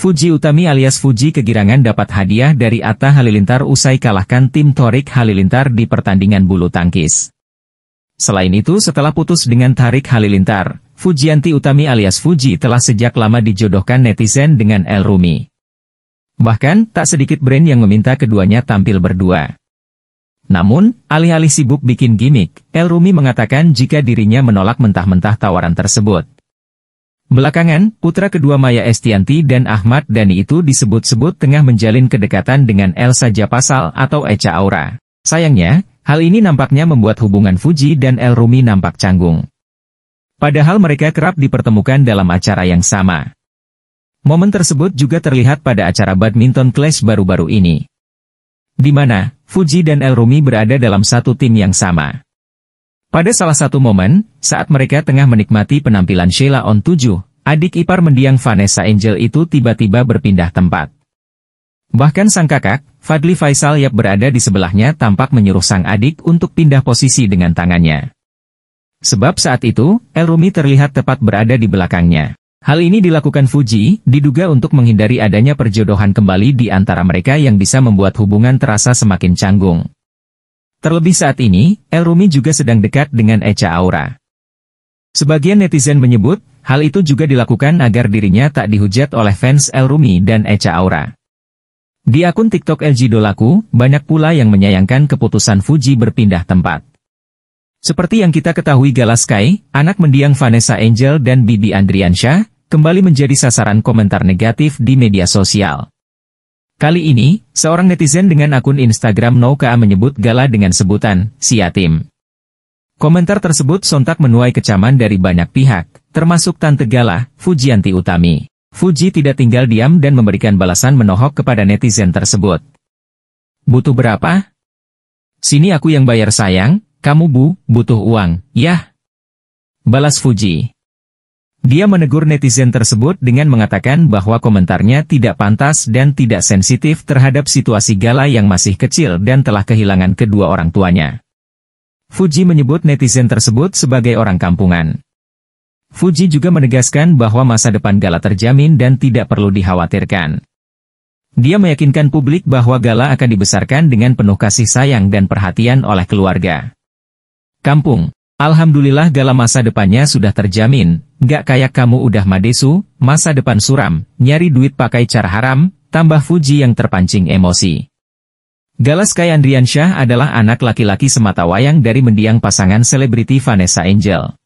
Fuji Utami alias Fuji kegirangan dapat hadiah dari Atta Halilintar usai kalahkan tim Torik Halilintar di pertandingan bulu tangkis. Selain itu setelah putus dengan Tarik Halilintar, Fujianti Utami alias Fuji telah sejak lama dijodohkan netizen dengan El Rumi. Bahkan, tak sedikit brand yang meminta keduanya tampil berdua. Namun, alih-alih sibuk bikin gimmick, El Rumi mengatakan jika dirinya menolak mentah-mentah tawaran tersebut. Belakangan, putra kedua Maya Estianti dan Ahmad Dhani itu disebut-sebut tengah menjalin kedekatan dengan Elsa Japasal atau Echa Aura. Sayangnya, hal ini nampaknya membuat hubungan Fuji dan El Rumi nampak canggung. Padahal mereka kerap dipertemukan dalam acara yang sama. Momen tersebut juga terlihat pada acara badminton clash baru-baru ini. Di mana, Fuji dan El Rumi berada dalam satu tim yang sama. Pada salah satu momen, saat mereka tengah menikmati penampilan Sheila on 7, adik ipar mendiang Vanessa Angel itu tiba-tiba berpindah tempat. Bahkan sang kakak, Fadli Faisal yang berada di sebelahnya tampak menyuruh sang adik untuk pindah posisi dengan tangannya. Sebab saat itu, El Rumi terlihat tepat berada di belakangnya. Hal ini dilakukan Fuji, diduga untuk menghindari adanya perjodohan kembali di antara mereka yang bisa membuat hubungan terasa semakin canggung. Terlebih saat ini, El Rumi juga sedang dekat dengan Echa Aura. Sebagian netizen menyebut, hal itu juga dilakukan agar dirinya tak dihujat oleh fans El Rumi dan Echa Aura. Di akun TikTok LG Dolaku, banyak pula yang menyayangkan keputusan Fuji berpindah tempat. Seperti yang kita ketahui Gala Sky, anak mendiang Vanessa Angel dan Bibi Andriansyah, kembali menjadi sasaran komentar negatif di media sosial. Kali ini, seorang netizen dengan akun Instagram Nouka menyebut Gala dengan sebutan, Siatim. Komentar tersebut sontak menuai kecaman dari banyak pihak, termasuk Tante Gala, Fujianti Utami. Fuji tidak tinggal diam dan memberikan balasan menohok kepada netizen tersebut. Butuh berapa? Sini aku yang bayar sayang, kamu bu, butuh uang, yah. Balas Fuji. Dia menegur netizen tersebut dengan mengatakan bahwa komentarnya tidak pantas dan tidak sensitif terhadap situasi Gala yang masih kecil dan telah kehilangan kedua orang tuanya. Fuji menyebut netizen tersebut sebagai orang kampungan. Fuji juga menegaskan bahwa masa depan Gala terjamin dan tidak perlu dikhawatirkan. Dia meyakinkan publik bahwa Gala akan dibesarkan dengan penuh kasih sayang dan perhatian oleh keluarga. Kampung Alhamdulillah gala masa depannya sudah terjamin, gak kayak kamu udah madesu, masa depan suram, nyari duit pakai cara haram, tambah Fuji yang terpancing emosi. Galas Kayan Riansyah adalah anak laki-laki semata wayang dari mendiang pasangan selebriti Vanessa Angel.